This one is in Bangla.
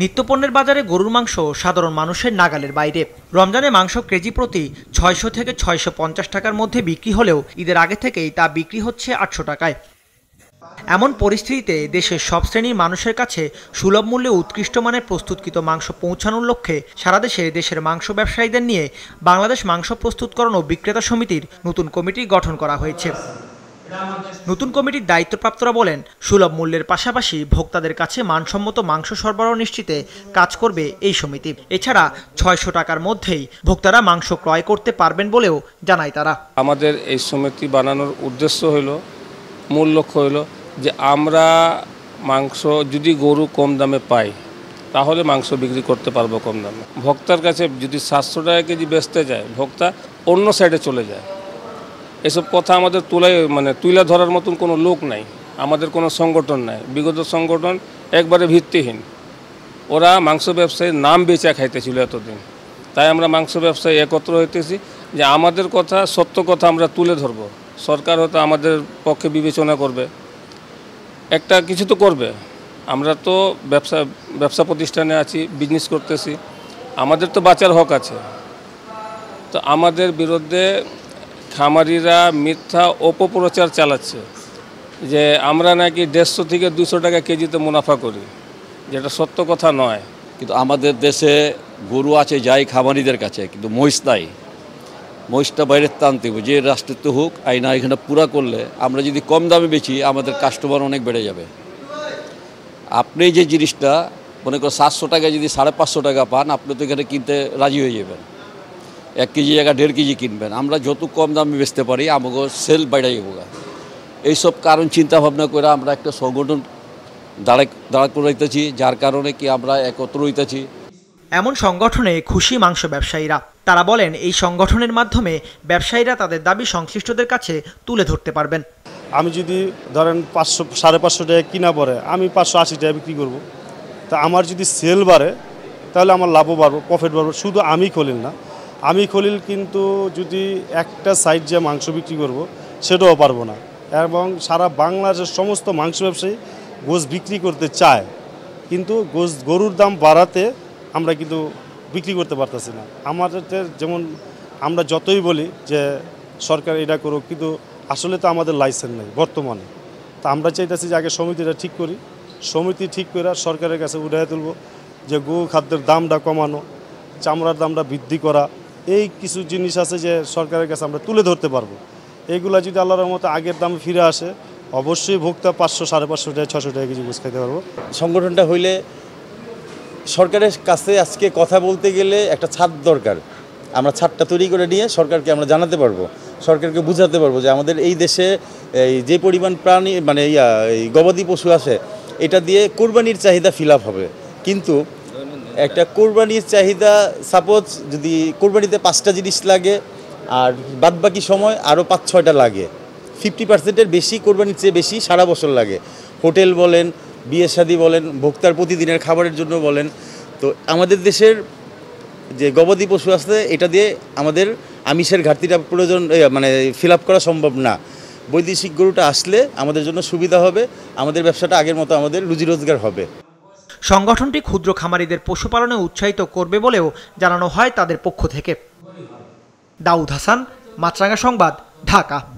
নিত্যপণ্যের বাজারে গরুর মাংস সাধারণ মানুষের নাগালের বাইরে রমজানে মাংস কেজি প্রতি ছয়শো থেকে ছয়শো পঞ্চাশ টাকার মধ্যে বিক্রি হলেও ঈদের আগে থেকেই তা বিক্রি হচ্ছে আটশো টাকায় এমন পরিস্থিতিতে দেশের সব শ্রেণীর মানুষের কাছে সুলভ মূল্যে উৎকৃষ্ট মানের প্রস্তুতকৃত মাংস পৌঁছানোর লক্ষ্যে সারা দেশে দেশের মাংস ব্যবসায়ীদের নিয়ে বাংলাদেশ মাংস প্রস্তুতকরণ ও বিক্রেতা সমিতির নতুন কমিটি গঠন করা হয়েছে নতুন কমিটির দায়িত্বপ্রাপ্তরা বলেন সুলভ মূল্যের পাশাপাশি ভোক্তাদের কাছে মানসম্মত মাংস সরবরাহ নিশ্চিতে কাজ করবে এই সমিতি এছাড়া ছয়শো টাকার মধ্যেই ভোক্তারা মাংস ক্রয় করতে পারবেন বলেও জানায় তারা আমাদের এই সমিতি বানানোর উদ্দেশ্য হইল মূল লক্ষ্য হইল যে আমরা মাংস যদি গরু কম দামে পাই তাহলে মাংস বিক্রি করতে পারবো কম দামে ভোক্তার কাছে যদি সাতশো টাকা কেজি বেচতে যায় ভোক্তা অন্য সাইডে চলে যায় এসব কথা আমাদের তুলে মানে তুলে ধরার মতন কোনো লোক নাই আমাদের কোনো সংগঠন নাই বিগত সংগঠন একবারে ভিত্তিহীন ওরা মাংস ব্যবসায়ীর নাম বেচা খাইতেছিল এতদিন তাই আমরা মাংস ব্যবসায়ী একত্র হইতেছি যে আমাদের কথা সত্য কথা আমরা তুলে ধরব সরকার হয়তো আমাদের পক্ষে বিবেচনা করবে একটা কিছু তো করবে আমরা তো ব্যবসা ব্যবসা প্রতিষ্ঠানে আছি বিজনেস করতেছি আমাদের তো বাঁচার হক আছে তো আমাদের বিরুদ্ধে খামারিরা মিথ্যা অপপ্রচার চালাচ্ছে যে আমরা নাকি দেড়শো থেকে দুশো টাকা কেজিতে মুনাফা করি যেটা সত্য কথা নয় কিন্তু আমাদের দেশে গরু আছে যাই খামারিদের কাছে কিন্তু মহিষ নাই মহিষটা বাইরের টানতে হবে যে রাষ্ট্রতে হোক আইনা এখানে পুরা করলে আমরা যদি কম দামে বেচি আমাদের কাস্টমার অনেক বেড়ে যাবে আপনি যে জিনিসটা মনে করো সাতশো টাকা যদি সাড়ে পাঁচশো টাকা পান আপনি তো এখানে কিনতে রাজি হয়ে যাবেন এক কেজি জায়গা দেড় কেজি কিনবেন আমরা যত কম দামে বেচতে পারি আমাকে সেল বাইরে যাবোগা এইসব কারণ চিন্তা ভাবনা করে আমরা একটা সংগঠন দাঁড়া দাঁড়া করে রাখতেছি যার কারণে কি আমরা একত্র হইতেছি এমন সংগঠনে খুশি মাংস ব্যবসায়ীরা তারা বলেন এই সংগঠনের মাধ্যমে ব্যবসায়ীরা তাদের দাবি সংশ্লিষ্টদের কাছে তুলে ধরতে পারবেন আমি যদি ধরেন পাঁচশো সাড়ে পাঁচশো টাকা কিনা পরে আমি পাঁচশো আশি টাকা বিক্রি করবো তা আমার যদি সেল বাড়ে তাহলে আমার লাভও বাড়বো প্রফিট বাড়বো শুধু আমি খোলেন না আমি খলিল কিন্তু যদি একটা সাইড যে মাংস বিক্রি করব সেটাও পারবো না এবং সারা বাংলাদেশের সমস্ত মাংস ব্যবসায়ী গোশ বিক্রি করতে চায় কিন্তু গোস গরুর দাম বাড়াতে আমরা কিন্তু বিক্রি করতে পারতেছি না আমাদের যেমন আমরা যতই বলি যে সরকার এটা করুক কিন্তু আসলে তো আমাদের লাইসেন্স নেই বর্তমানে তা আমরা চাইতেছি যে আগে সমিতিটা ঠিক করি সমিতি ঠিক করে সরকারের কাছে উঠায় তুলব যে গো খাদ্যের দামটা কমানো চামড়ার দামটা বৃদ্ধি করা এই কিছু জিনিস আছে যে সরকারের কাছে আমরা তুলে ধরতে পারবো এইগুলা যদি আল্লাহর মতো আগের দামে ফিরে আসে অবশ্যই ভোক্তা পাঁচশো সাড়ে পাঁচশো টাকা ছশো টাকা কিছু ঘুষ খাইতে পারবো সংগঠনটা হইলে সরকারের কাছে আজকে কথা বলতে গেলে একটা ছাদ দরকার আমরা ছাদটা তৈরি করে নিয়ে সরকারকে আমরা জানাতে পারবো সরকারকে বুঝাতে পারবো যে আমাদের এই দেশে এই যে পরিমাণ প্রাণী মানে ইয়া এই গবাদি পশু আছে এটা দিয়ে কোরবানির চাহিদা ফিল হবে কিন্তু একটা কোরবানির চাহিদা সাপোজ যদি কোরবানিতে পাঁচটা জিনিস লাগে আর বাদবাকি সময় আরও পাঁচ ছয়টা লাগে ফিফটি পার্সেন্টের বেশি কোরবানির চেয়ে বেশি সারা বছর লাগে হোটেল বলেন বিয়ে শাদি বলেন ভোক্তার প্রতিদিনের খাবারের জন্য বলেন তো আমাদের দেশের যে গবাদি পশু আছে এটা দিয়ে আমাদের আমিষের ঘাটতিটা প্রয়োজন মানে ফিল করা সম্ভব না বৈদেশিক গরুটা আসলে আমাদের জন্য সুবিধা হবে আমাদের ব্যবসাটা আগের মতো আমাদের রুজি রোজগার হবে সংগঠনটি ক্ষুদ্র খামারিদের পশুপালনে উৎসাহিত করবে বলেও জানানো হয় তাদের পক্ষ থেকে দাউদ হাসান মাছরাঙ্গা সংবাদ ঢাকা